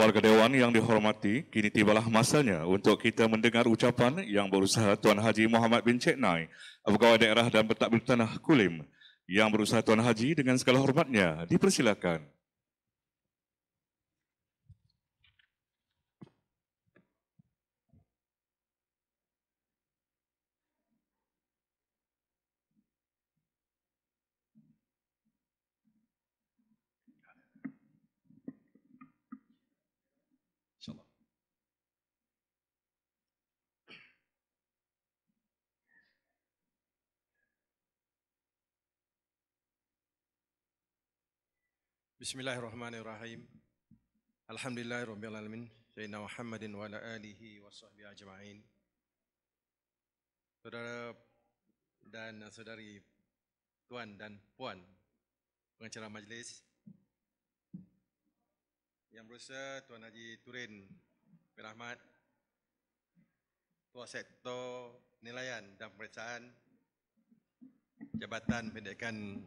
warga dewan yang dihormati, kini tibalah masanya untuk kita mendengar ucapan yang berusaha Tuan Haji Muhammad bin Cik Nai, Pegawai Daerah dan Petak Bertanah Kulim, yang berusaha Tuan Haji dengan segala hormatnya. Dipersilakan. Bismillahirrahmanirrahim. Alhamdulillahirabbil alamin. Sayyidina Muhammadin wa ala alihi wa ajma'in. Saudara dan saudari tuan dan puan pengacara majlis yang berusaha Tuan Haji Turin bin Ahmad Tua Sektor Nilayan dan Pemeriksaan Jabatan Pendidikan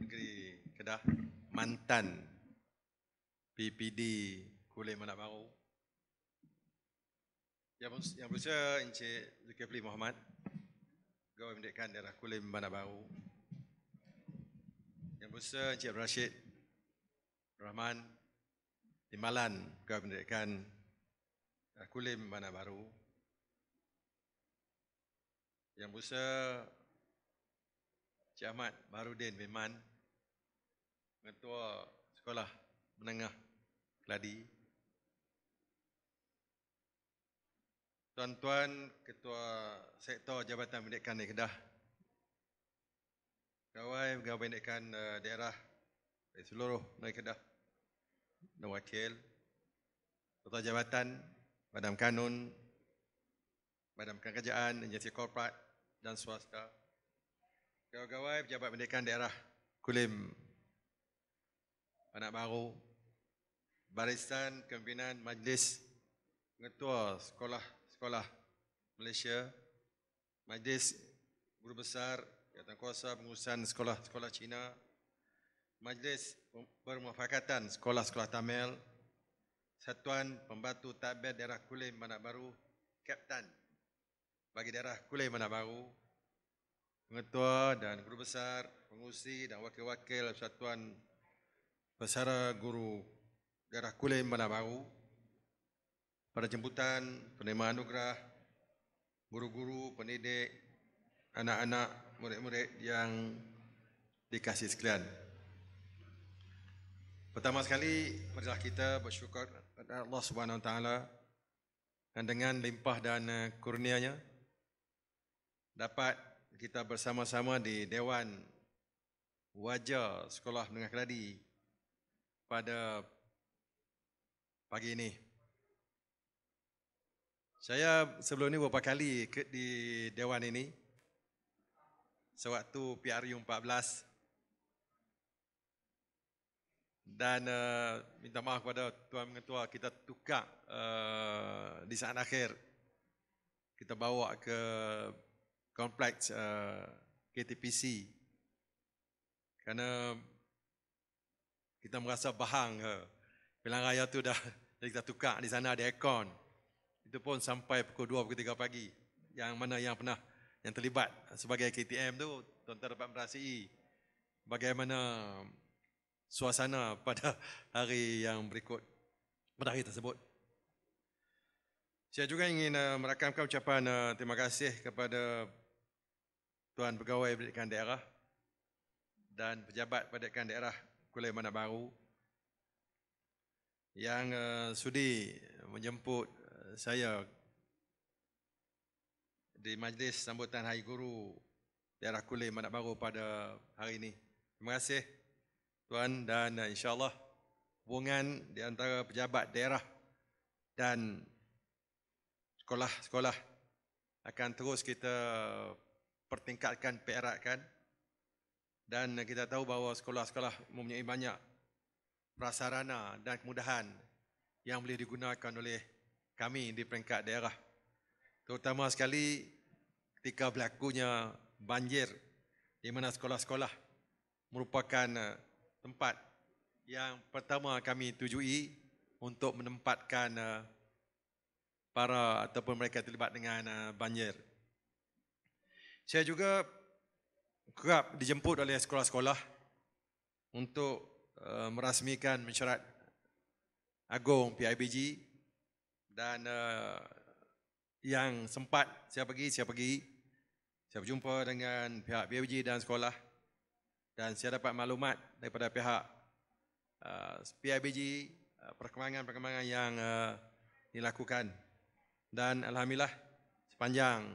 Negeri Kedah mantan PPD Kulim Anak Baru. Yang berusia, yang berusia Encik Zulkifli Muhammad, Gawai mendekan Daerah Kulim Anak Baru. Yang berusia Encik Abdul Rashid Rahman Timbalan, Gawai mendekan Daerah Kulim Anak Baru. Yang berusia Encik Ahmad Barudin Biman, Ketua Sekolah Menengah Keladi. Tuan-tuan Ketua Sektor Jabatan Pendidikan di Kedah. Kawai Pegawai Pendidikan eh, Daerah dari seluruh negeri Kedah. Dan wakil Ketua Jabatan Badan Kanun Badan Kerajaan, Agensi Korporat dan Swasta. Kawai-kawai Pejabat Pendidikan Daerah Kulim anak baru, barisan kempinan majlis ketua sekolah-sekolah Malaysia, majlis guru besar, jawatan kuasa pengurusan sekolah-sekolah Cina, majlis permufakatan sekolah-sekolah Tamil, Satuan Pembantu Tadbir Daerah Kulim Manak Baru, Kapten bagi Daerah Kulim Manak Baru, Pengetua dan Guru Besar, Pengusi dan Wakil-Wakil Satuan Pesara Guru Darah Kulai Malabau pada jemputan penerima anugerah guru-guru, pendidik, anak-anak, murid-murid yang dikasih sekalian. Pertama sekali, marilah kita bersyukur kepada Allah Subhanahu Taala dan dengan limpah dan eh, kurnianya dapat kita bersama-sama di Dewan Wajah Sekolah Menengah Keladi pada pagi ini. Saya sebelum ini beberapa kali di dewan ini sewaktu PRU 14 dan uh, minta maaf kepada tuan ketua kita tukar uh, di saat akhir kita bawa ke kompleks uh, eh, KTPC kerana kita merasa bahang ke. Eh. Pilihan raya tu dah kita tukar di sana ada aircon. Itu pun sampai pukul 2 pukul 3 pagi. Yang mana yang pernah yang terlibat sebagai KTM tu tuan-tuan dapat merasai bagaimana suasana pada hari yang berikut pada hari tersebut. Saya juga ingin uh, merakamkan ucapan uh, terima kasih kepada Tuan Pegawai Pendidikan Daerah dan pejabat pendidikan daerah Kuliah Mana Baru yang uh, sudi menjemput eh, saya di majlis sambutan Hari Guru Daerah Kulim Manak Baru pada hari ini. Terima kasih tuan dan uh, eh, Allah hubungan di antara pejabat daerah dan sekolah-sekolah akan terus kita pertingkatkan, peratkan dan kita tahu bahawa sekolah-sekolah mempunyai banyak prasarana dan kemudahan yang boleh digunakan oleh kami di peringkat daerah. Terutama sekali ketika berlakunya banjir di mana sekolah-sekolah merupakan eh, tempat yang pertama kami tujui untuk menempatkan eh, para ataupun mereka terlibat dengan eh, banjir. Saya juga kerap dijemput oleh sekolah-sekolah untuk uh, merasmikan mesyuarat agung PIBG dan uh, yang sempat saya pergi saya pergi saya berjumpa dengan pihak PIBG dan sekolah dan saya dapat maklumat daripada pihak uh, eh, PIBG perkembangan-perkembangan yang uh, dilakukan dan alhamdulillah sepanjang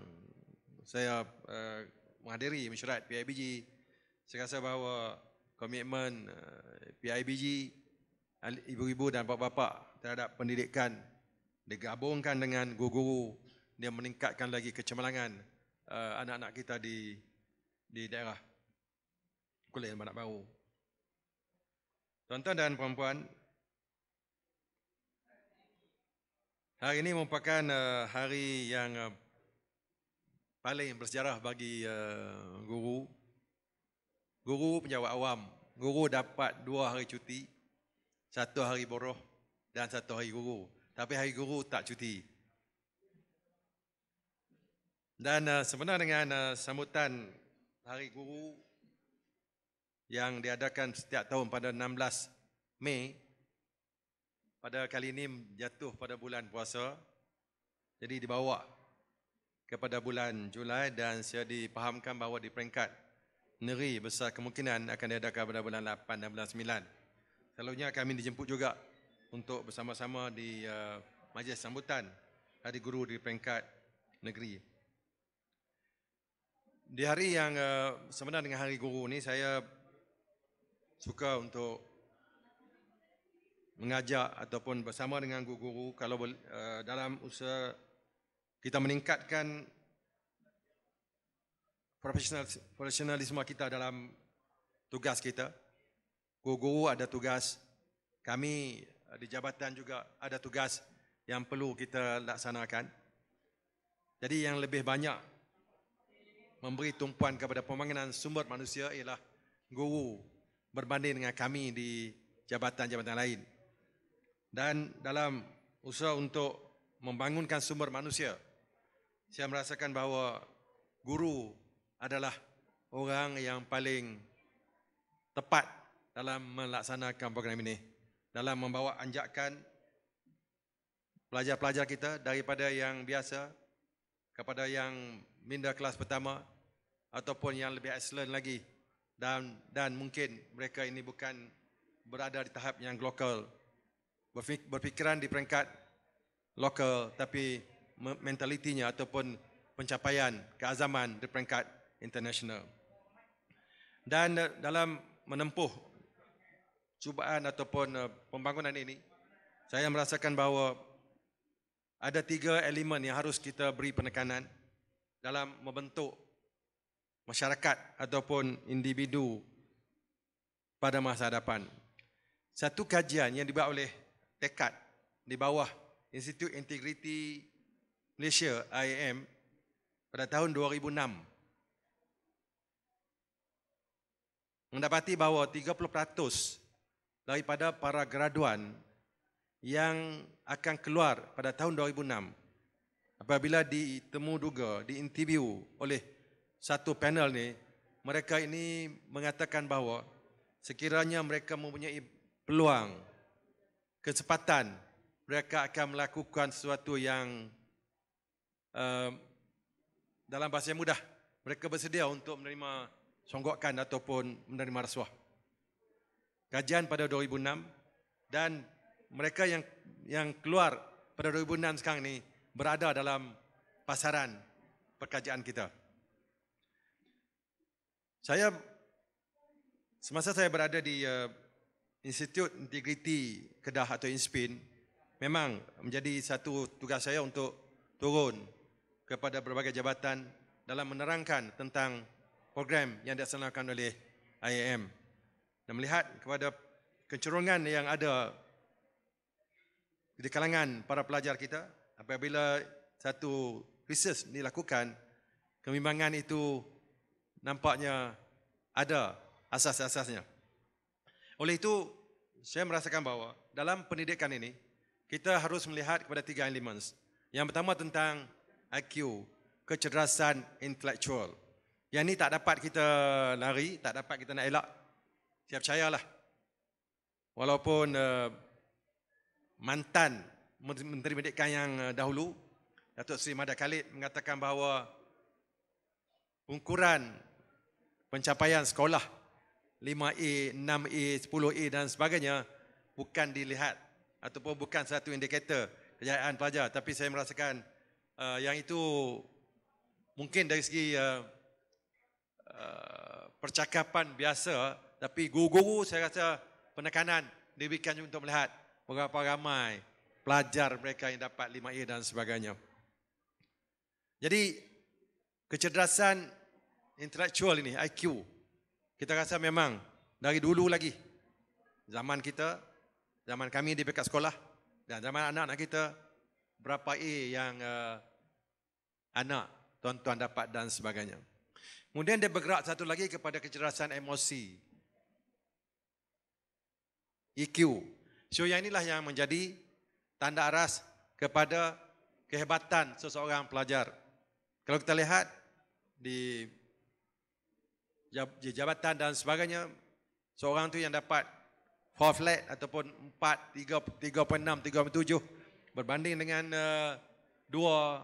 saya uh, menghadiri mesyuarat PIBG. Saya rasa bahawa komitmen eh, PIBG ibu-ibu dan bapa-bapa terhadap pendidikan digabungkan dengan guru-guru dia meningkatkan lagi kecemerlangan eh, anak-anak kita di di daerah Kuala Lumpur baru. Tuan-tuan dan puan-puan Hari ini merupakan eh, hari yang paling bersejarah bagi uh, guru. Guru penjawat awam. Guru dapat dua hari cuti. Satu hari boroh dan satu hari guru. Tapi hari guru tak cuti. Dan uh, eh, sebenarnya dengan uh, sambutan hari guru yang diadakan setiap tahun pada 16 Mei, pada kali ini jatuh pada bulan puasa, jadi dibawa kepada bulan Julai dan saya dipahamkan bahawa di peringkat negeri besar kemungkinan akan diadakan pada bulan 8 dan bulan 9. Selalunya kami dijemput juga untuk bersama-sama di uh, majlis sambutan Hari Guru di peringkat negeri. Di hari yang uh, sebenarnya dengan Hari Guru ini saya suka untuk mengajak ataupun bersama dengan guru-guru kalau uh, dalam usaha kita meningkatkan profesionalisme kita dalam tugas kita. Guru-guru ada tugas, kami eh, di jabatan juga ada tugas yang perlu kita laksanakan. Jadi yang lebih banyak memberi tumpuan kepada pembangunan sumber manusia ialah guru berbanding dengan kami di jabatan-jabatan lain. Dan dalam usaha untuk membangunkan sumber manusia, saya merasakan bahawa guru adalah orang yang paling tepat dalam melaksanakan program ini dalam membawa anjakan pelajar-pelajar kita daripada yang biasa kepada yang minda kelas pertama ataupun yang lebih excellent lagi dan dan mungkin mereka ini bukan berada di tahap yang global berfikiran di peringkat lokal tapi mentalitinya ataupun pencapaian keazaman di peringkat international. Dan eh, dalam menempuh cubaan ataupun eh, pembangunan ini, saya merasakan bahawa ada tiga elemen yang harus kita beri penekanan dalam membentuk masyarakat ataupun individu pada masa hadapan. Satu kajian yang dibuat oleh TEKAT di bawah Institut Integriti Malaysia IAM pada tahun 2006 mendapati bahawa 30% daripada para graduan yang akan keluar pada tahun 2006 apabila ditemu duga diinterview oleh satu panel ni mereka ini mengatakan bahawa sekiranya mereka mempunyai peluang kesempatan mereka akan melakukan sesuatu yang dalam bahasa yang mudah, mereka bersedia untuk menerima songgokan ataupun menerima rasuah. Kajian pada 2006 dan mereka yang yang keluar pada 2006 sekarang ni berada dalam pasaran perkajian kita. Saya semasa saya berada di uh, eh, Institut Integriti Kedah atau INSPIN memang menjadi satu tugas saya untuk turun kepada berbagai jabatan dalam menerangkan tentang program yang dilaksanakan oleh IAM dan melihat kepada kecerungan yang ada di kalangan para pelajar kita apabila satu krisis dilakukan kemimbangan itu nampaknya ada asas-asasnya oleh itu saya merasakan bahawa dalam pendidikan ini kita harus melihat kepada tiga elemen yang pertama tentang IQ, kecerdasan intelektual. Yang ni tak dapat kita lari, tak dapat kita nak elak. Siap percayalah. Walaupun uh, mantan Menteri Pendidikan yang eh, dahulu, Datuk Seri Madak Khalid mengatakan bahawa ukuran pencapaian sekolah 5A, 6A, 10A dan sebagainya bukan dilihat ataupun bukan satu indikator kejayaan pelajar. Tapi saya merasakan uh, yang itu mungkin dari segi uh, uh, percakapan biasa tapi guru-guru saya rasa penekanan diberikan untuk melihat berapa ramai pelajar mereka yang dapat 5A dan sebagainya. Jadi kecerdasan intelektual ini IQ kita rasa memang dari dulu lagi zaman kita zaman kami di pekat sekolah dan zaman anak-anak kita berapa A yang uh, anak tuan-tuan dapat dan sebagainya. Kemudian dia bergerak satu lagi kepada kecerdasan emosi. EQ. So yang inilah yang menjadi tanda aras kepada kehebatan seseorang pelajar. Kalau kita lihat di jabatan dan sebagainya, seorang tu yang dapat 4 flat ataupun 4, 3, 3.6, 3.7 berbanding dengan 2 uh, eh,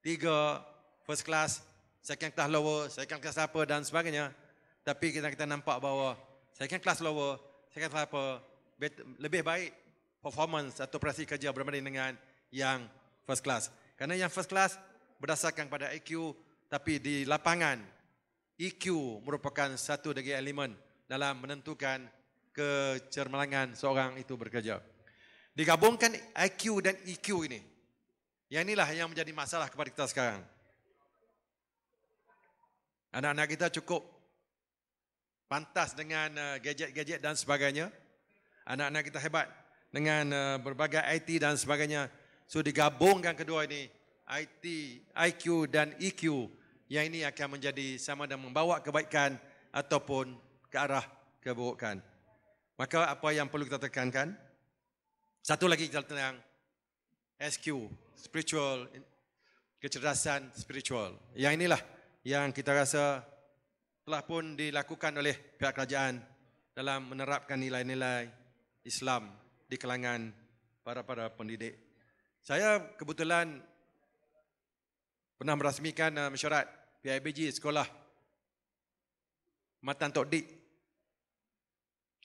tiga first class second class lower second class apa dan sebagainya tapi kita kita nampak bahawa second class lower second class apa lebih baik performance atau prestasi kerja berbanding dengan yang first class Karena yang first class berdasarkan pada IQ tapi di lapangan IQ e merupakan satu dari elemen dalam menentukan kecermelangan seorang itu bekerja. Digabungkan IQ dan EQ ini, yang inilah yang menjadi masalah kepada kita sekarang. Anak-anak kita cukup pantas dengan eh, gadget-gadget dan sebagainya. Anak-anak kita hebat dengan eh, berbagai IT dan sebagainya. So digabungkan kedua ini, IT, IQ dan EQ. Yang ini akan menjadi sama dan membawa kebaikan ataupun ke arah keburukan. Maka apa yang perlu kita tekankan? Satu lagi kita tenang. SQ, spiritual kecerdasan spiritual. Yang inilah yang kita rasa telah pun dilakukan oleh pihak kerajaan dalam menerapkan nilai-nilai Islam di kalangan para-para pendidik. Saya kebetulan pernah merasmikan uh, mesyuarat PIBG sekolah Matan Tok Dik.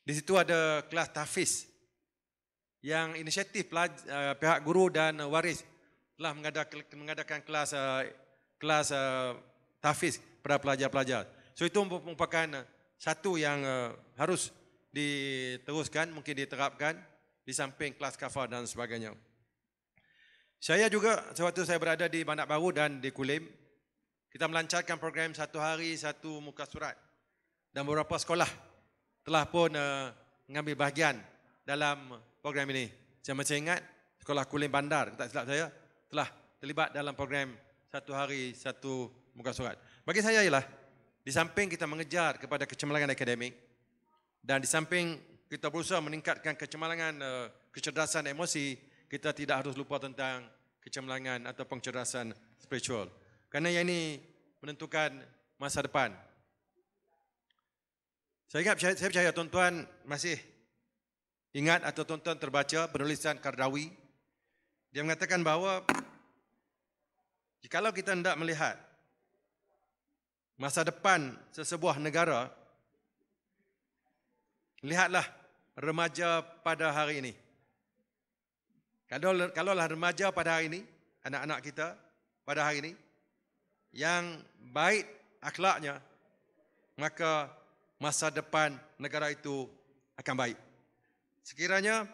Di situ ada kelas tahfiz yang inisiatif uh, pihak guru dan waris telah mengadakan mengadakan kelas uh, kelas uh, tahfiz kepada pelajar-pelajar. So itu merupakan eh, satu yang uh, harus diteruskan, mungkin diterapkan di samping kelas kafar dan sebagainya. Saya juga sewaktu saya berada di Bandar Baru dan di Kulim, kita melancarkan program satu hari satu muka surat dan beberapa sekolah telah pun uh, mengambil bahagian dalam program ini. Saya masih ingat sekolah Kulim Bandar, tak silap saya, telah terlibat dalam program satu hari satu muka surat. Bagi saya ialah di samping kita mengejar kepada kecemerlangan akademik dan di samping kita berusaha meningkatkan kecemerlangan eh, kecerdasan emosi, kita tidak harus lupa tentang kecemerlangan atau pencerdasan spiritual. karena yang ini menentukan masa depan. Saya ingat, saya, saya percaya tuan-tuan masih ingat atau tuan-tuan terbaca penulisan Kardawi. Dia mengatakan bahawa Jikalau kita hendak melihat masa depan sesebuah negara, lihatlah remaja pada hari ini. Kalau kalaulah remaja pada hari ini, anak-anak kita pada hari ini yang baik akhlaknya, maka masa depan negara itu akan baik. Sekiranya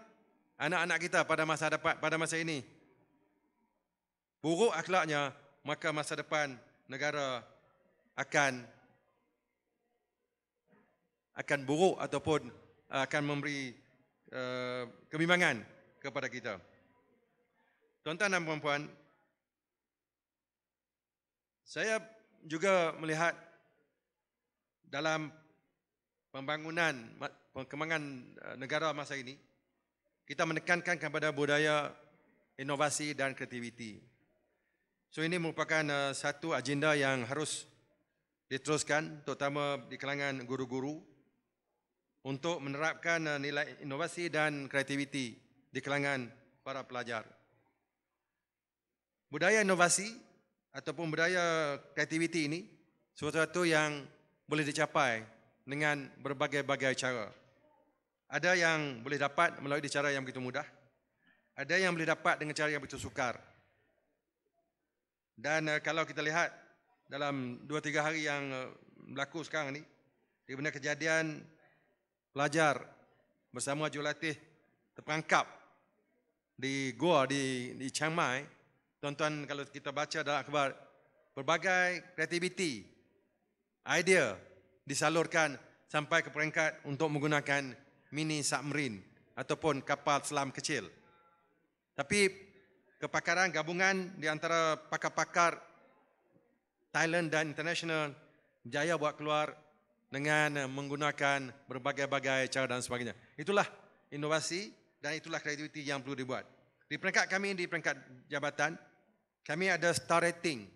anak-anak kita pada masa depan pada masa ini buruk akhlaknya, maka masa depan negara akan akan buruk ataupun eh, akan memberi uh, kebimbangan kepada kita. Tuan-tuan dan puan-puan, saya juga melihat dalam pembangunan perkembangan eh, negara masa ini, kita menekankan kepada budaya inovasi dan kreativiti. So ini merupakan uh, satu agenda yang harus diteruskan terutama di kalangan guru-guru untuk menerapkan uh, nilai inovasi dan kreativiti di kalangan para pelajar. Budaya inovasi ataupun budaya kreativiti ini sesuatu yang boleh dicapai dengan berbagai-bagai cara. Ada yang boleh dapat melalui cara yang begitu mudah. Ada yang boleh dapat dengan cara yang begitu sukar. Dan uh, kalau kita lihat dalam 2-3 hari yang uh, berlaku sekarang ni, di mana kejadian pelajar bersama jurulatih terperangkap di gua di, di Chiang Mai, tuan-tuan kalau kita baca dalam akhbar, berbagai kreativiti, idea disalurkan sampai ke peringkat untuk menggunakan mini submarine ataupun kapal selam kecil. Tapi kepakaran gabungan di antara pakar-pakar Thailand dan international jaya buat keluar dengan eh, menggunakan berbagai-bagai cara dan sebagainya. Itulah inovasi dan itulah kreativiti yang perlu dibuat. Di peringkat kami, di peringkat jabatan, kami ada star rating.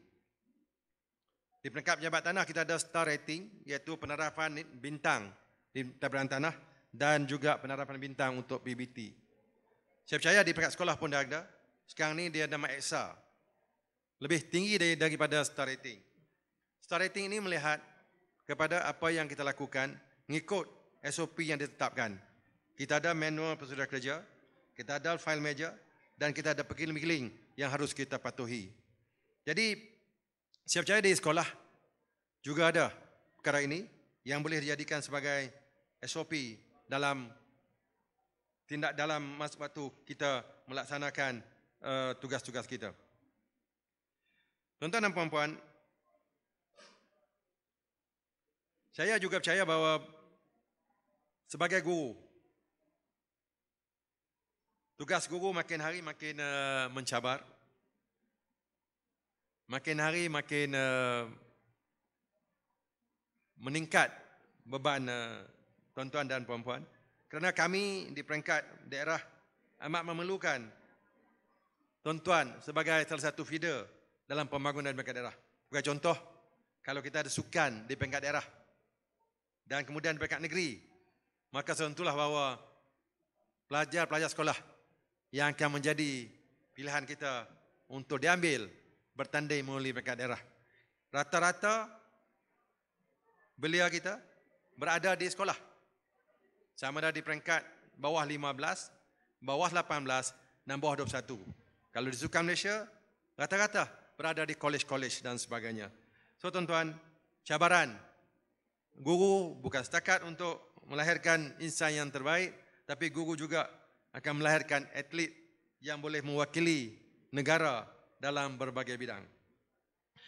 Di peringkat jabatan tanah, kita ada star rating iaitu penerapan bintang di tabiran tanah dan juga penerapan bintang untuk PBT. Saya percaya di peringkat sekolah pun dah ada. Sekarang ni dia nama Eksa. Lebih tinggi daripada star rating. Star rating ini melihat kepada apa yang kita lakukan mengikut SOP yang ditetapkan. Kita ada manual prosedur kerja, kita ada file meja dan kita ada pekiling-pekiling yang harus kita patuhi. Jadi, saya percaya di sekolah juga ada perkara ini yang boleh dijadikan sebagai SOP dalam tindak dalam masa waktu kita melaksanakan Eh, tugas-tugas uh, kita. Tuan-tuan dan puan-puan, saya juga percaya bahawa sebagai guru, tugas guru makin hari makin uh, mencabar, makin hari makin uh, meningkat beban uh, tuan-tuan dan puan-puan kerana kami di peringkat daerah amat memerlukan tuan-tuan sebagai salah satu feeder dalam pembangunan peringkat daerah. Bukan contoh, kalau kita ada sukan di peringkat daerah dan kemudian peringkat negeri, maka tentulah bahawa pelajar-pelajar sekolah yang akan menjadi pilihan kita untuk diambil bertanding melalui peringkat daerah. Rata-rata belia kita berada di sekolah. Sama ada di peringkat bawah 15, bawah 18 dan bawah 21. Kalau di Zukan Malaysia, rata-rata berada di kolej-kolej dan sebagainya. So tuan-tuan, cabaran. Guru bukan setakat untuk melahirkan insan yang terbaik, tapi guru juga akan melahirkan atlet yang boleh mewakili negara dalam berbagai bidang.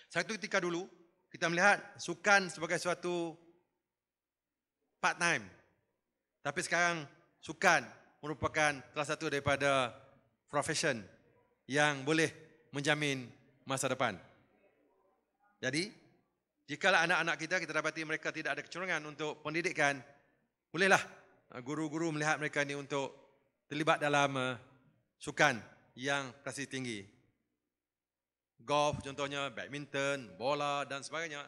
Satu ketika dulu, kita melihat sukan sebagai suatu part time. Tapi sekarang sukan merupakan salah satu daripada profession yang boleh menjamin masa depan. Jadi, jika anak-anak kita kita dapati mereka tidak ada kecurangan untuk pendidikan, bolehlah uh, guru-guru melihat mereka ini untuk terlibat dalam uh, sukan yang kelas tinggi. Golf contohnya, badminton, bola dan sebagainya.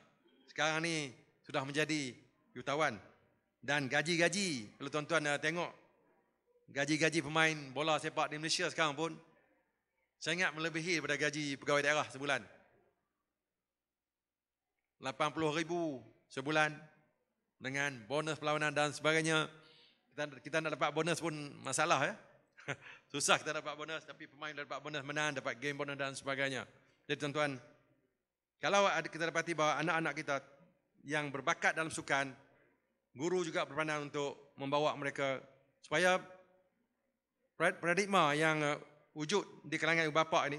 Sekarang ni sudah menjadi jutawan dan gaji-gaji kalau tuan-tuan uh, tengok gaji-gaji pemain bola sepak di Malaysia sekarang pun saya ingat melebihi daripada gaji pegawai daerah sebulan. 80 ribu sebulan dengan bonus perlawanan dan sebagainya. Kita, kita nak dapat bonus pun masalah ya. Susah kita dapat bonus tapi pemain dah dapat bonus menang, dapat game bonus dan sebagainya. Jadi tuan-tuan, kalau kita dapati bahawa anak-anak kita yang berbakat dalam sukan, guru juga berpandang untuk membawa mereka supaya paradigma yang wujud di kalangan ibu bapa ini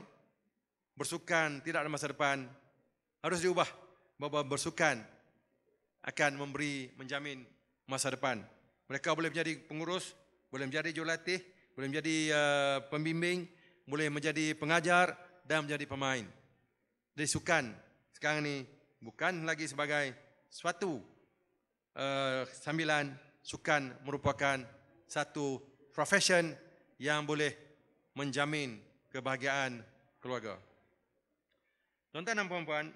bersukan tidak ada masa depan harus diubah bahawa bersukan akan memberi menjamin masa depan mereka boleh menjadi pengurus boleh menjadi jurulatih boleh menjadi uh, pembimbing boleh menjadi pengajar dan menjadi pemain jadi sukan sekarang ni bukan lagi sebagai suatu uh, sambilan sukan merupakan satu profession yang boleh menjamin kebahagiaan keluarga. Tuan-tuan dan puan-puan,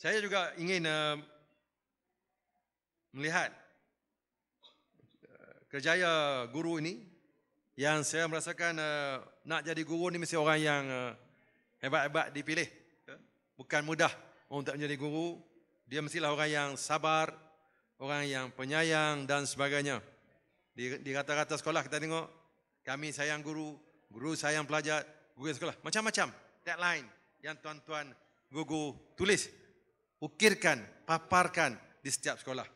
saya juga ingin uh, melihat eh, kerjaya guru ini yang saya merasakan uh, nak jadi guru ni mesti orang yang uh, hebat-hebat dipilih. Ya. Bukan mudah untuk menjadi guru. Dia mestilah orang yang sabar, orang yang penyayang dan sebagainya. Di, di rata-rata sekolah kita tengok kami sayang guru, guru sayang pelajar, guru sekolah, macam-macam. That line yang tuan-tuan guru tulis, ukirkan, paparkan di setiap sekolah.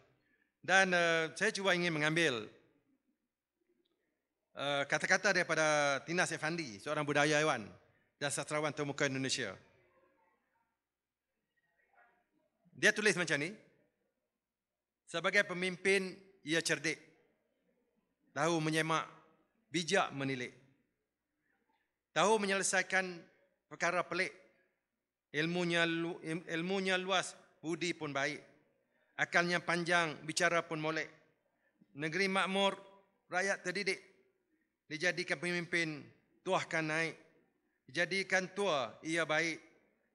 Dan uh, saya cuba ingin mengambil uh, kata-kata daripada Tinas Effendi, seorang budayawan dan sastrawan termuka Indonesia. Dia tulis macam ni, sebagai pemimpin ia cerdik, tahu menyemak bijak menilik. Tahu menyelesaikan perkara pelik. Ilmunya ilmunya luas, budi pun baik. Akalnya panjang, bicara pun molek. Negeri makmur, rakyat terdidik. Dijadikan pemimpin, tuahkan naik. Dijadikan tua, ia baik.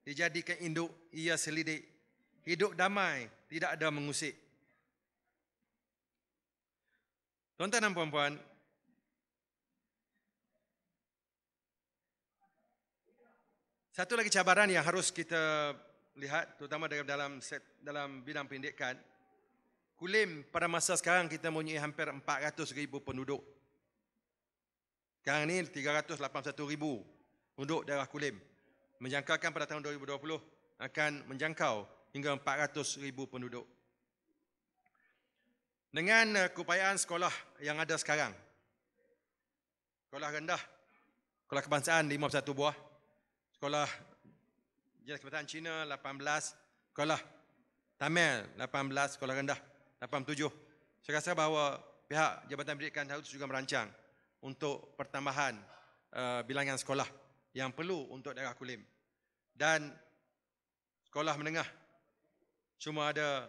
Dijadikan induk, ia selidik. Hidup damai, tidak ada mengusik. Tuan-tuan dan puan-puan, Satu lagi cabaran yang harus kita lihat terutama dalam dalam dalam bidang pendidikan Kulim pada masa sekarang kita mempunyai hampir 400 ribu penduduk. Sekarang ini 381 ribu penduduk daerah Kulim. Menjangkakan pada tahun 2020 akan menjangkau hingga 400 ribu penduduk. Dengan eh, keupayaan sekolah yang ada sekarang, sekolah rendah, sekolah kebangsaan 51 buah, sekolah jenis kebetulan Cina 18 sekolah Tamil 18 sekolah rendah 87 saya rasa bahawa pihak Jabatan Pendidikan Tahu juga merancang untuk pertambahan uh, bilangan sekolah yang perlu untuk daerah Kulim dan sekolah menengah cuma ada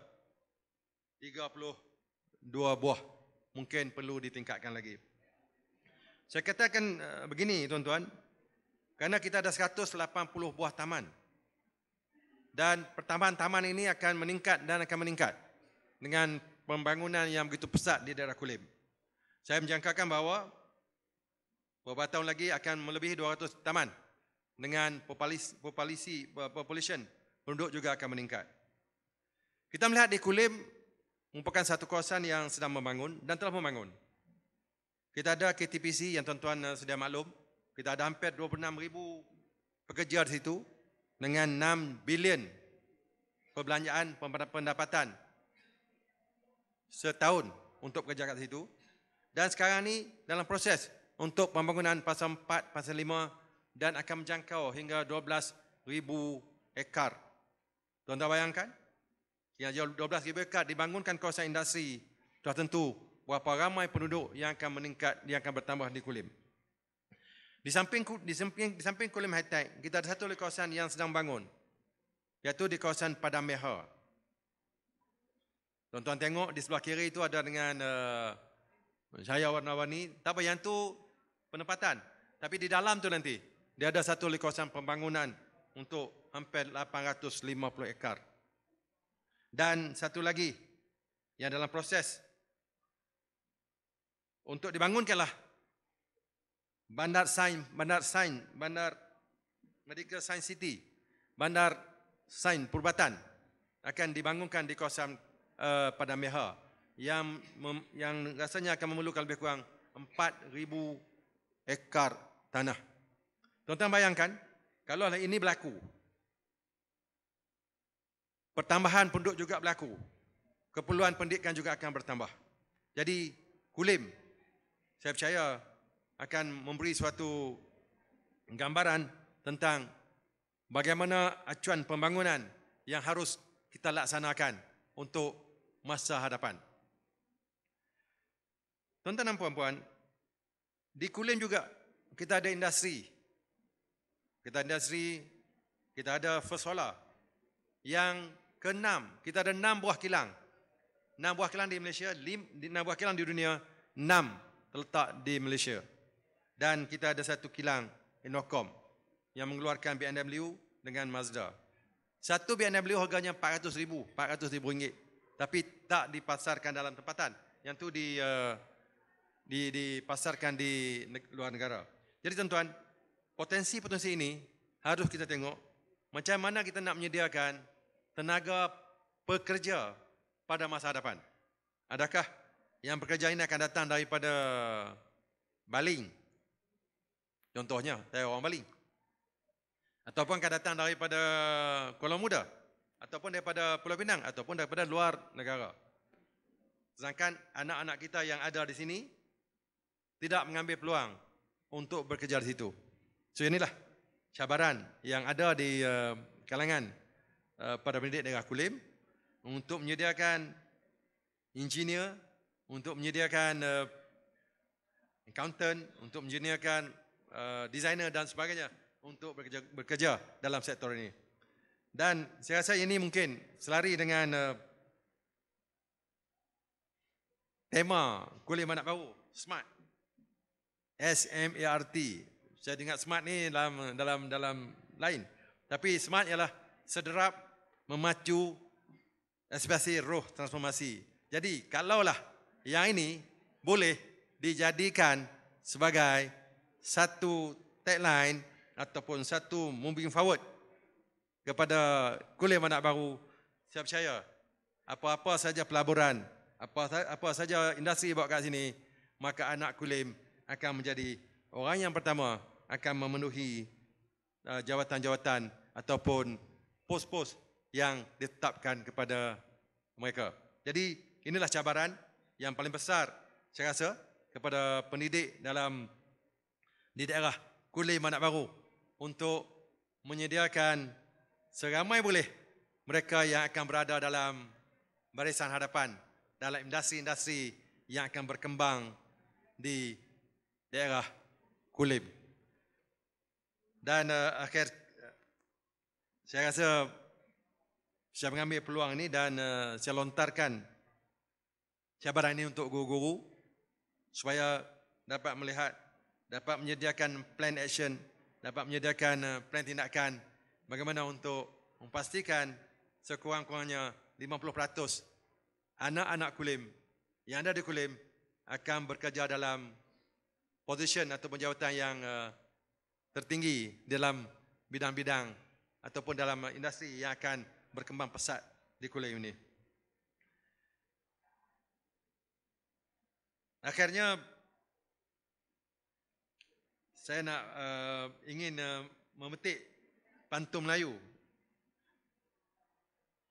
32 buah mungkin perlu ditingkatkan lagi saya katakan eh, begini tuan-tuan Karena kita ada 180 buah taman. Dan pertambahan taman ini akan meningkat dan akan meningkat dengan pembangunan yang begitu pesat di daerah Kulim. Saya menjangkakan bahawa beberapa tahun lagi akan melebihi 200 taman dengan populasi population penduduk juga akan meningkat. Kita melihat di Kulim merupakan satu kawasan yang sedang membangun dan telah membangun. Kita ada KTPC yang tuan-tuan eh, sedia maklum, kita ada hampir 26 ribu pekerja di situ dengan 6 bilion perbelanjaan pendapatan setahun untuk kerja di situ. Dan sekarang ni dalam proses untuk pembangunan pasal 4, pasal 5 dan akan menjangkau hingga 12 ribu ekar. Tuan-tuan bayangkan? Yang 12 ribu ekar dibangunkan kawasan industri, sudah tentu berapa ramai penduduk yang akan meningkat, yang akan bertambah di Kulim. Di samping di samping di samping Kolim Hattai, kita ada satu lagi kawasan yang sedang bangun. yaitu di kawasan Padang Meha. tuan tengok di sebelah kiri itu ada dengan uh, saya warna-warni. Tak yang tu penempatan. Tapi di dalam tu nanti, dia ada satu lagi kawasan pembangunan untuk hampir 850 ekar. Dan satu lagi yang dalam proses untuk dibangunkanlah bandar sain bandar sain bandar medical science city bandar sain perubatan akan dibangunkan di kawasan uh, Padang Meha yang mem, yang rasanya akan memerlukan lebih kurang 4000 ekar tanah. Tuan-tuan bayangkan kalau hal ini berlaku. Pertambahan penduduk juga berlaku. Keperluan pendidikan juga akan bertambah. Jadi Kulim saya percaya akan memberi suatu gambaran tentang bagaimana acuan pembangunan yang harus kita laksanakan untuk masa hadapan. Tuan-tuan dan puan-puan, di Kulim juga kita ada industri. Kita ada industri, kita ada First Solar. Yang keenam, kita ada enam buah kilang. Enam buah kilang di Malaysia, lima, enam buah kilang di dunia, enam terletak di Malaysia dan kita ada satu kilang Enocom yang mengeluarkan BMW dengan Mazda. Satu BMW harganya 400 ribu, 400 ribu ringgit. Tapi tak dipasarkan dalam tempatan. Yang tu di, uh, di, dipasarkan di luar negara. Jadi tuan-tuan, potensi-potensi ini harus kita tengok macam mana kita nak menyediakan tenaga pekerja pada masa hadapan. Adakah yang pekerja ini akan datang daripada baling Contohnya, saya orang Bali. Ataupun akan datang daripada Kuala Muda. Ataupun daripada Pulau Pinang. Ataupun daripada luar negara. Sedangkan anak-anak kita yang ada di sini tidak mengambil peluang untuk bekerja di situ. So inilah cabaran yang ada di eh, kalangan eh, para pendidik daerah Kulim untuk menyediakan engineer, untuk menyediakan eh, accountant, untuk menyediakan Eh, designer dan sebagainya untuk bekerja, bekerja dalam sektor ini. Dan saya rasa ini mungkin selari dengan uh, tema kulit manak baru SMART. s m E r t Saya dengar SMART ni dalam, dalam dalam lain. Tapi SMART ialah sederap memacu ekspresi roh transformasi. Jadi kalaulah yang ini boleh dijadikan sebagai satu tagline ataupun satu moving forward kepada kuliah mana baru saya percaya apa-apa saja pelaburan apa apa saja industri buat kat sini maka anak kulim akan menjadi orang yang pertama akan memenuhi uh, jawatan-jawatan ataupun pos-pos yang ditetapkan kepada mereka. Jadi inilah cabaran yang paling besar saya rasa kepada pendidik dalam di daerah Kulai Manak Baru untuk menyediakan seramai boleh mereka yang akan berada dalam barisan hadapan dalam industri-industri yang akan berkembang di daerah Kulim. Dan uh, akhir saya rasa saya mengambil peluang ini dan uh, saya lontarkan cabaran ini untuk guru-guru supaya dapat melihat dapat menyediakan plan action, dapat menyediakan eh, plan tindakan bagaimana untuk memastikan sekurang-kurangnya 50% anak-anak Kulim yang ada di Kulim akan bekerja dalam position atau jawatan yang eh, tertinggi dalam bidang-bidang ataupun dalam industri yang akan berkembang pesat di Kulim ini. Akhirnya saya nak uh, ingin uh, memetik pantun Melayu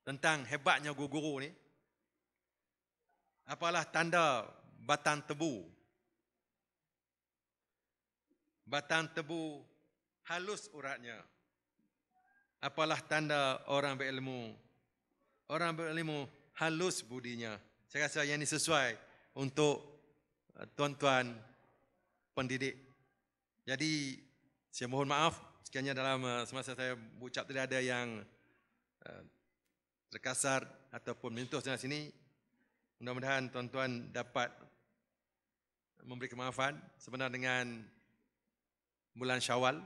tentang hebatnya guru-guru ni. Apalah tanda batang tebu? Batang tebu halus uratnya. Apalah tanda orang berilmu? Orang berilmu halus budinya. Saya rasa yang ini sesuai untuk eh, tuan-tuan pendidik jadi saya mohon maaf sekiranya dalam eh, semasa saya ucap tidak ada yang eh, terkasar ataupun menyentuh dengan sini. Mudah-mudahan tuan-tuan dapat memberi kemaafan sebenarnya dengan bulan Syawal.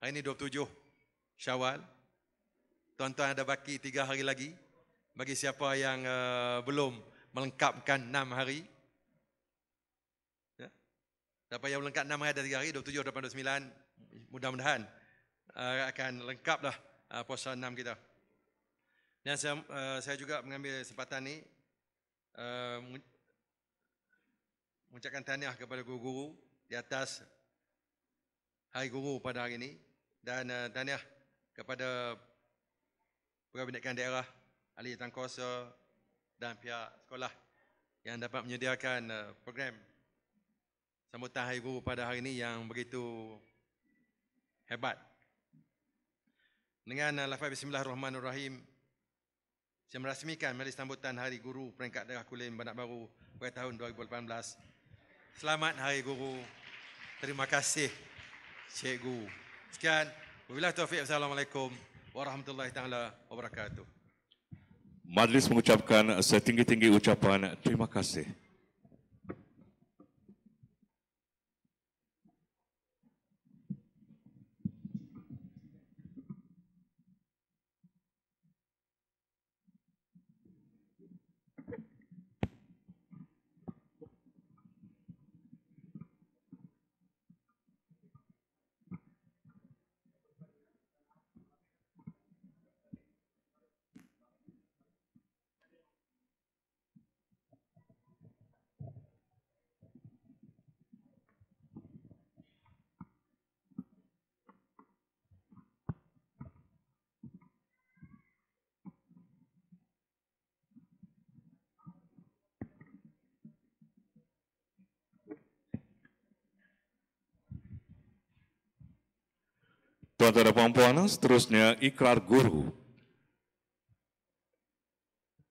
Hari ini 27 Syawal. Tuan-tuan ada baki tiga hari lagi bagi siapa yang eh, belum melengkapkan enam hari. Dapat yang lengkap enam hari dan tiga hari, 27, 28, 29, mudah-mudahan uh, akan lengkap dah uh, puasa 6 kita. Dan saya, uh, saya juga mengambil kesempatan ini, uh, mengucapkan tahniah kepada guru-guru di atas Hari Guru pada hari ini dan uh, tahniah kepada Perbindakan Daerah, Ahli Tangkuasa dan pihak sekolah yang dapat menyediakan uh, program sambutan Hari Guru pada hari ini yang begitu hebat. Dengan eh, lafaz Bismillahirrahmanirrahim, saya merasmikan Majlis Sambutan Hari Guru Peringkat Daerah Kulim Banak Baru pada tahun 2018. Selamat Hari Guru. Terima kasih Cikgu. Sekian. Wabillahi taufiq. Assalamualaikum warahmatullahi taala wabarakatuh. Majlis mengucapkan setinggi-tinggi ucapan terima kasih. saudara perempuan, seterusnya ikrar guru.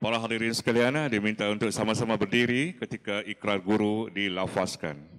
Para hadirin sekalian diminta untuk sama-sama berdiri ketika ikrar guru dilafazkan.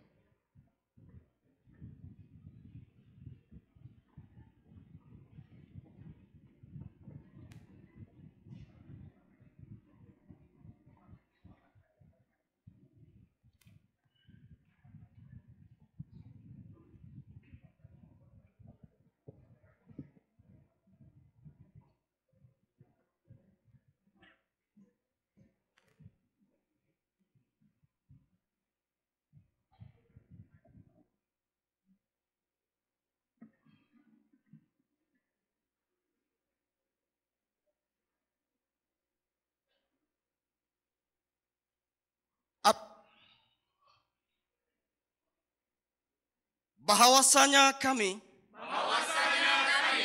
bahawasanya kami bahawasanya kami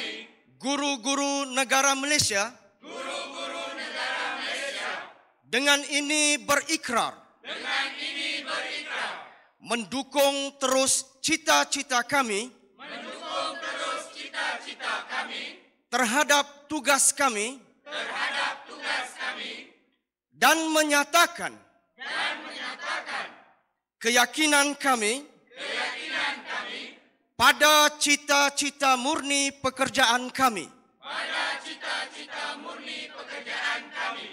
guru-guru negara Malaysia guru-guru negara Malaysia dengan ini berikrar dengan ini berikrar mendukung terus cita-cita kami mendukung terus cita-cita kami terhadap tugas kami terhadap tugas kami dan menyatakan dan menyatakan keyakinan kami pada cita-cita murni pekerjaan kami. Pada cita-cita murni pekerjaan kami.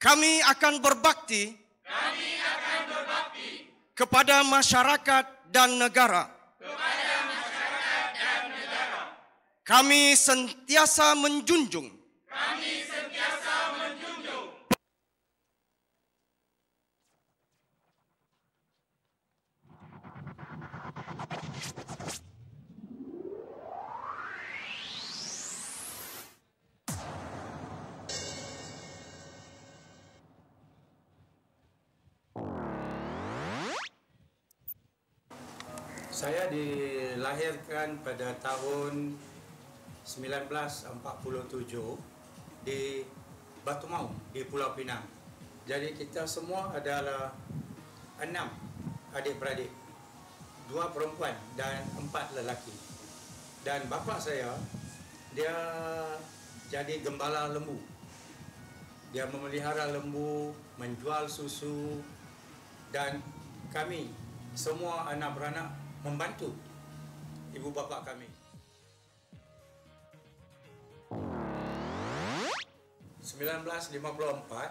Kami akan berbakti. Kami akan berbakti kepada masyarakat dan negara. Kepada masyarakat dan negara. Kami sentiasa menjunjung. dilahirkan pada tahun 1947 di Batu Mau di Pulau Pinang. Jadi kita semua adalah enam adik-beradik. Dua perempuan dan empat lelaki. Dan bapa saya dia jadi gembala lembu. Dia memelihara lembu, menjual susu dan kami semua anak-beranak membantu ibu bapa kami. Sembilan belas lima puluh empat,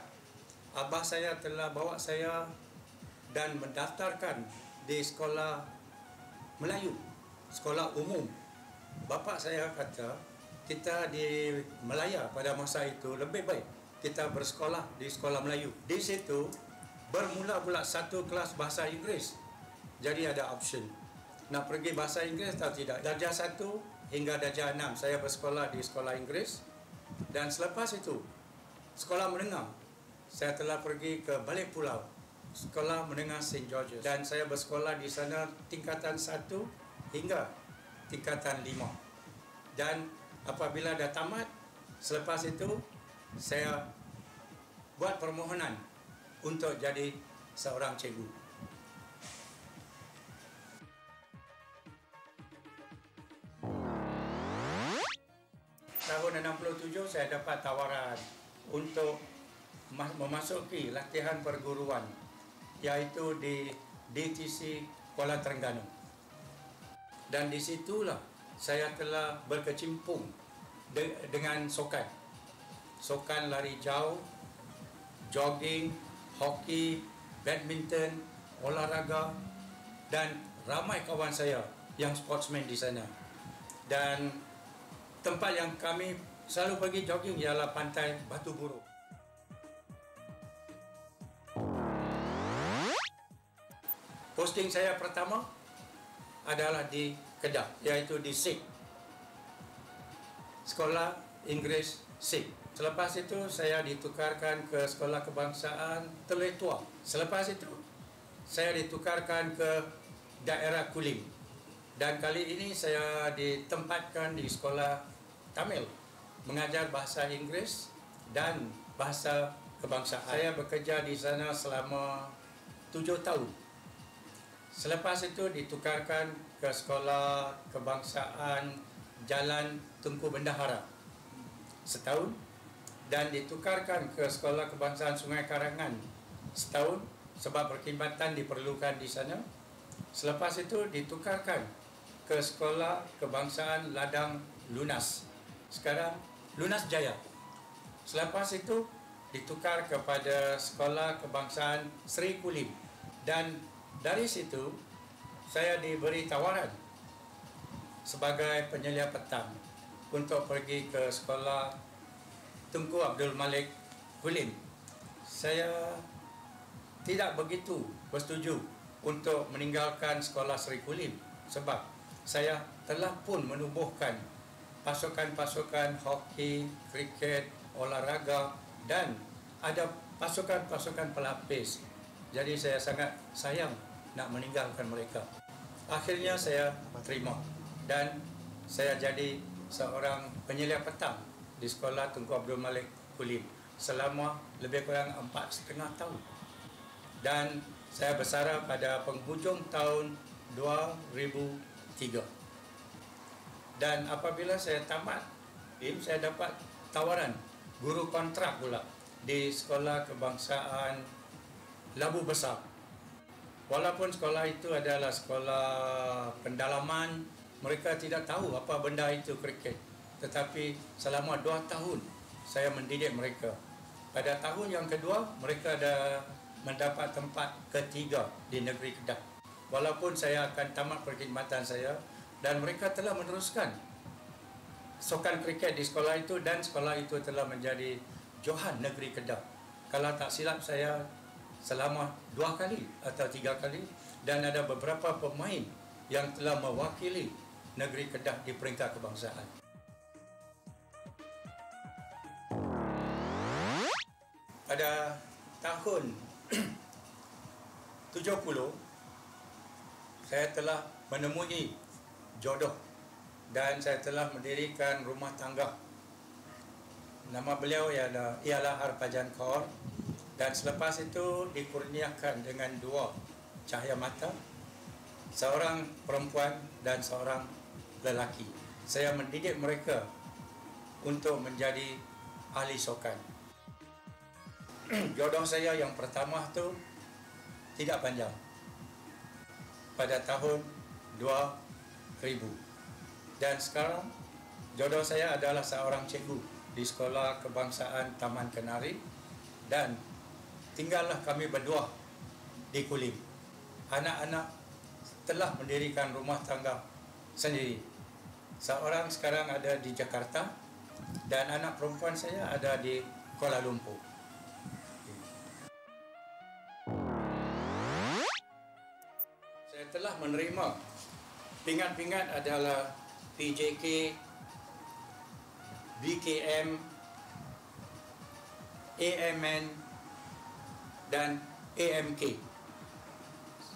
abah saya telah bawa saya dan mendaftarkan di sekolah Melayu, sekolah umum. Bapa saya kata kita di Melaya pada masa itu lebih baik kita bersekolah di sekolah Melayu. Di situ bermula pula satu kelas bahasa Inggeris. Jadi ada option nak pergi bahasa Inggeris atau tidak. Darjah 1 hingga darjah 6 saya bersekolah di sekolah Inggeris dan selepas itu sekolah menengah saya telah pergi ke balik pulau sekolah menengah St. George dan saya bersekolah di sana tingkatan 1 hingga tingkatan 5 dan apabila dah tamat selepas itu saya buat permohonan untuk jadi seorang cikgu. tahun 67 saya dapat tawaran untuk memasuki latihan perguruan iaitu di DTC Kuala Terengganu. Dan di situlah saya telah berkecimpung de- dengan sokan. Sokan lari jauh, jogging, hoki, badminton, olahraga dan ramai kawan saya yang sportsman di sana. Dan tempat yang kami selalu pergi jogging ialah pantai Batu Buru. Posting saya pertama adalah di Kedah iaitu di SIG. Sekolah Inggeris SIG. Selepas itu saya ditukarkan ke Sekolah Kebangsaan Teletua. Selepas itu saya ditukarkan ke daerah Kuling dan kali ini saya ditempatkan di sekolah Tamil mengajar bahasa Inggeris dan bahasa kebangsaan. Saya bekerja di sana selama tujuh tahun. Selepas itu ditukarkan ke sekolah kebangsaan Jalan Tengku Bendahara setahun dan ditukarkan ke sekolah kebangsaan Sungai Karangan setahun sebab perkhidmatan diperlukan di sana. Selepas itu ditukarkan ke sekolah kebangsaan ladang lunas. Sekarang lunas jaya. Selepas itu ditukar kepada sekolah kebangsaan Sri Kulim. Dan dari situ saya diberi tawaran sebagai penyelia petang untuk pergi ke sekolah Tengku Abdul Malik Kulim. Saya tidak begitu bersetuju untuk meninggalkan sekolah Sri Kulim sebab saya telah pun menubuhkan pasukan-pasukan hoki, kriket, olahraga dan ada pasukan-pasukan pelapis. Jadi saya sangat sayang nak meninggalkan mereka. Akhirnya saya terima dan saya jadi seorang penyelia petang di sekolah Tunku Abdul Malik Kulim selama lebih kurang empat setengah tahun. Dan saya bersara pada penghujung tahun tiga. Dan apabila saya tamat PIM, saya dapat tawaran guru kontrak pula di Sekolah Kebangsaan Labu Besar. Walaupun sekolah itu adalah sekolah pendalaman, mereka tidak tahu apa benda itu kriket. Tetapi selama dua tahun saya mendidik mereka. Pada tahun yang kedua, mereka dah mendapat tempat ketiga di negeri Kedah walaupun saya akan tamat perkhidmatan saya dan mereka telah meneruskan sokan kriket di sekolah itu dan sekolah itu telah menjadi Johan Negeri Kedah. Kalau tak silap saya selama dua kali atau tiga kali dan ada beberapa pemain yang telah mewakili Negeri Kedah di peringkat kebangsaan. Pada tahun 70 saya telah menemui jodoh dan saya telah mendirikan rumah tangga. Nama beliau ialah, ialah Harpajan Kaur dan selepas itu dikurniakan dengan dua cahaya mata, seorang perempuan dan seorang lelaki. Saya mendidik mereka untuk menjadi ahli sokan. Jodoh saya yang pertama tu tidak panjang pada tahun 2000 dan sekarang jodoh saya adalah seorang cikgu di Sekolah Kebangsaan Taman Kenari dan tinggallah kami berdua di Kulim. Anak-anak telah mendirikan rumah tangga sendiri. Seorang sekarang ada di Jakarta dan anak perempuan saya ada di Kuala Lumpur. telah menerima pingat-pingat adalah PJK, BKM, AMN dan AMK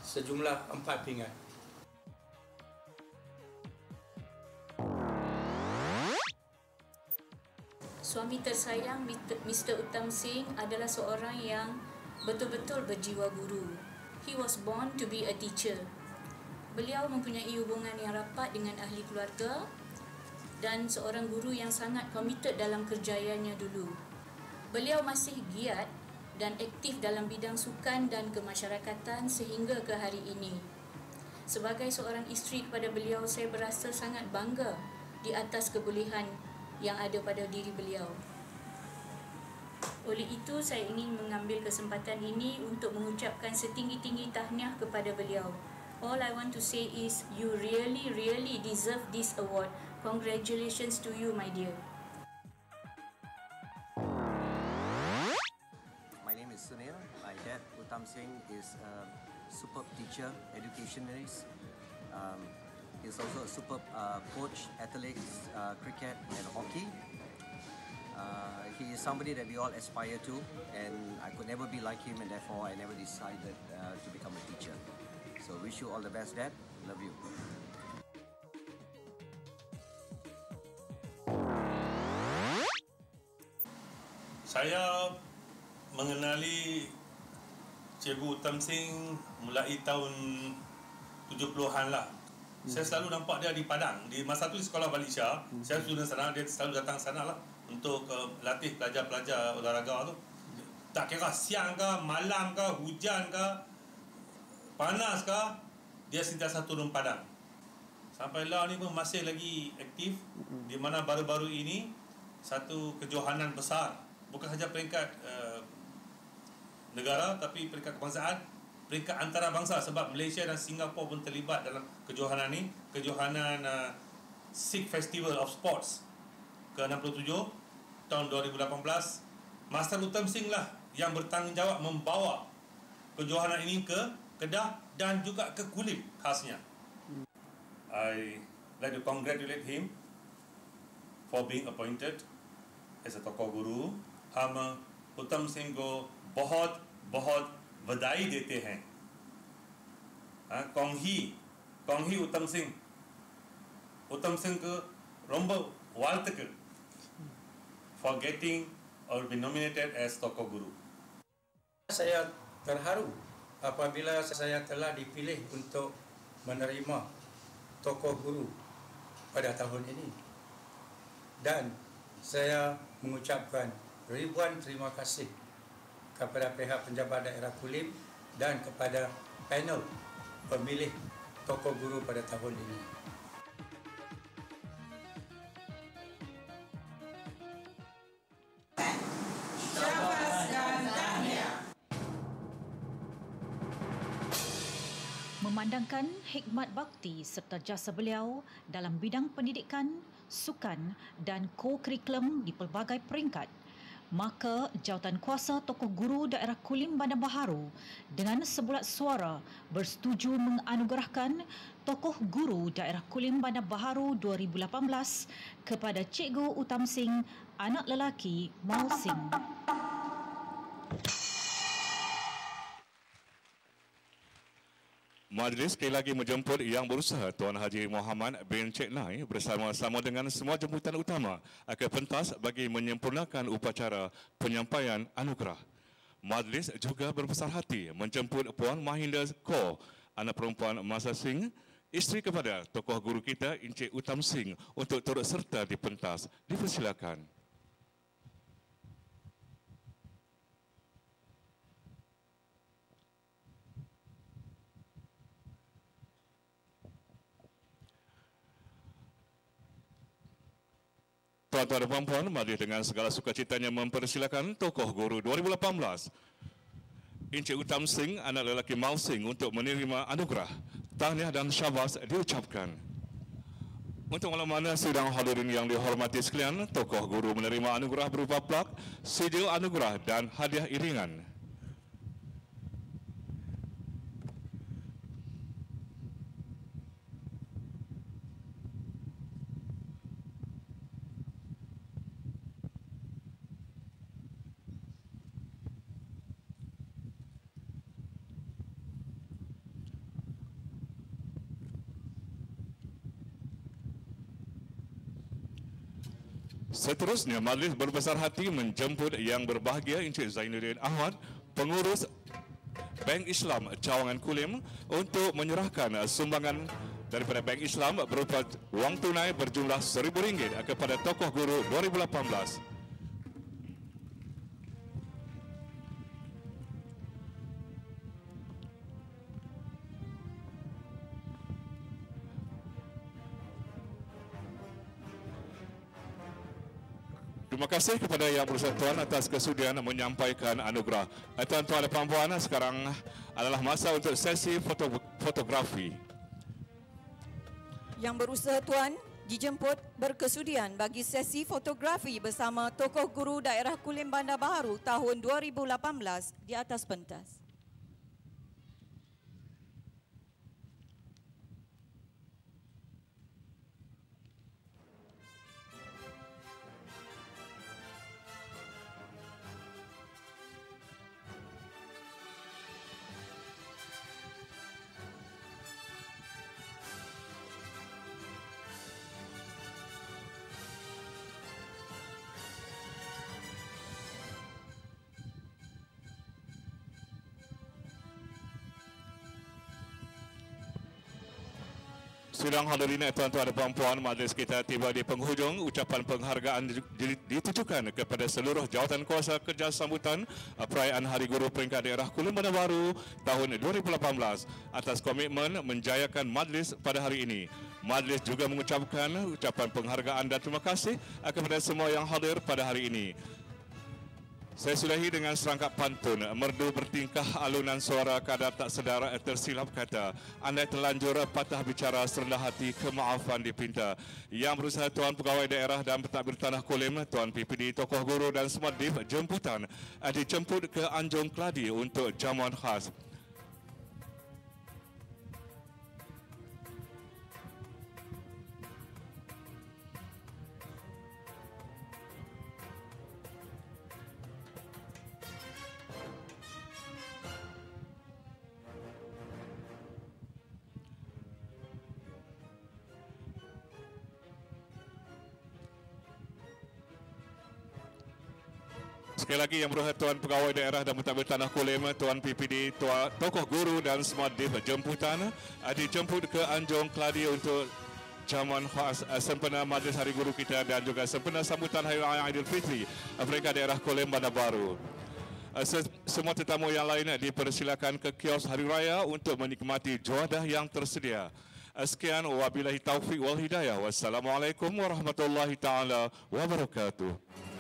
sejumlah empat pingat. Suami tersayang Mr. Utam Singh adalah seorang yang betul-betul berjiwa guru. He was born to be a teacher. Beliau mempunyai hubungan yang rapat dengan ahli keluarga dan seorang guru yang sangat komited dalam kerjayanya dulu. Beliau masih giat dan aktif dalam bidang sukan dan kemasyarakatan sehingga ke hari ini. Sebagai seorang isteri kepada beliau, saya berasa sangat bangga di atas kebolehan yang ada pada diri beliau. Oleh itu, saya ingin mengambil kesempatan ini untuk mengucapkan setinggi-tinggi tahniah kepada beliau. all I want to say is you really, really deserve this award. Congratulations to you, my dear. My name is Sunil. My dad, Uttam Singh, is a superb teacher, educationist. Um, he's also a superb uh, coach, athletics, uh, cricket, and hockey. Uh, he is somebody that we all aspire to, and I could never be like him, and therefore I never decided uh, to become a teacher. So wish you all the best, Dad. Love you. Saya mengenali Cikgu Tam Singh mulai tahun 70-an lah. Hmm. Saya selalu nampak dia di Padang. Di masa tu di sekolah Malaysia, hmm. saya student sana, dia selalu datang sana lah untuk uh, latih pelajar-pelajar olahraga tu. Hmm. Tak kira siang ke, malam ke, hujan ke, panas ke dia sentiasa turun padang sampai law ni pun masih lagi aktif di mana baru-baru ini satu kejohanan besar bukan saja peringkat uh, negara tapi peringkat kebangsaan peringkat antarabangsa sebab Malaysia dan Singapura pun terlibat dalam kejohanan ni kejohanan uh, Sikh Festival of Sports ke-67 tahun 2018 Master Utam Singh lah yang bertanggungjawab membawa kejohanan ini ke Kedah dan juga ke Kulim khasnya. I like to congratulate him for being appointed as a tokoh guru. Hama Uttam Singh go bahut bahut vadai dete hain. Ha, kong hi, Uttam Singh. Uttam Singh ko rombo waltak for getting or be nominated as tokoh guru. Saya terharu apabila saya telah dipilih untuk menerima tokoh guru pada tahun ini dan saya mengucapkan ribuan terima kasih kepada pihak penjabat daerah Kulim dan kepada panel pemilih tokoh guru pada tahun ini. memandangkan hikmat bakti serta jasa beliau dalam bidang pendidikan, sukan dan co-curriculum di pelbagai peringkat, maka jawatan kuasa tokoh guru daerah Kulim Bandar Baharu dengan sebulat suara bersetuju menganugerahkan tokoh guru daerah Kulim Bandar Baharu 2018 kepada Cikgu Utam Singh, anak lelaki Mau Singh. Majlis lagi Menjemput Yang Berusaha Tuan Haji Muhammad bin Cik Nai bersama-sama dengan semua jemputan utama akan pentas bagi menyempurnakan upacara penyampaian anugerah. Majlis juga berbesar hati menjemput Puan Mahinda Ko, anak perempuan Masa Singh, isteri kepada tokoh guru kita Encik Utam Singh untuk turut serta di pentas. Dipersilakan. Tuan-tuan dan puan-puan, mari dengan segala sukacitanya mempersilakan tokoh guru 2018. Encik Utam Singh, anak lelaki Mau Singh untuk menerima anugerah. Tahniah dan syabas diucapkan. Untuk malam mana sidang hadirin yang dihormati sekalian, tokoh guru menerima anugerah berupa plak, sijil anugerah dan hadiah iringan. Seterusnya, majlis berbesar hati menjemput yang berbahagia Encik Zainuddin Ahmad, pengurus Bank Islam Cawangan Kulim untuk menyerahkan sumbangan daripada Bank Islam berupa wang tunai berjumlah RM1,000 kepada tokoh guru 2018. Terima kasih kepada Yang berusaha tuan atas kesudian menyampaikan anugerah. Eh, tuan-tuan dan puan-puan, sekarang adalah masa untuk sesi foto fotografi. Yang Berusaha Tuan dijemput berkesudian bagi sesi fotografi bersama tokoh guru daerah Kulim Bandar Baharu tahun 2018 di atas pentas. Sidang hadirin tuan-tuan dan puan-puan, majlis kita tiba di penghujung. Ucapan penghargaan ditujukan kepada seluruh jawatan kuasa kerja sambutan uh, perayaan Hari Guru Peringkat Daerah Kulim Bandar tahun 2018 atas komitmen menjayakan majlis pada hari ini. Majlis juga mengucapkan ucapan penghargaan dan terima kasih uh, kepada semua yang hadir pada hari ini. Saya sudahi dengan serangkap pantun Merdu bertingkah alunan suara kadar tak sedara eh, tersilap kata Andai terlanjur patah bicara serendah hati kemaafan dipinta Yang berusaha Tuan Pegawai Daerah dan Pentadbir Tanah Kulim Tuan PPD, Tokoh Guru dan semua div jemputan eh, Dijemput ke Anjung Keladi untuk jamuan khas Sekali lagi yang berhormat Tuan Pegawai Daerah dan Mutabir Tanah Kulim, Tuan PPD, Tuan Tokoh Guru dan semua di jemputan dijemput ke Anjong Keladi untuk jamuan khas eh, sempena Majlis Hari Guru kita dan juga sempena sambutan Hari Raya Aidilfitri Afrika Daerah Kulim Bandar Baru. Eh, semua tetamu yang lain eh, dipersilakan ke kios Hari Raya untuk menikmati juadah yang tersedia. Sekian wabillahi taufiq wal hidayah. Wassalamualaikum warahmatullahi taala wabarakatuh.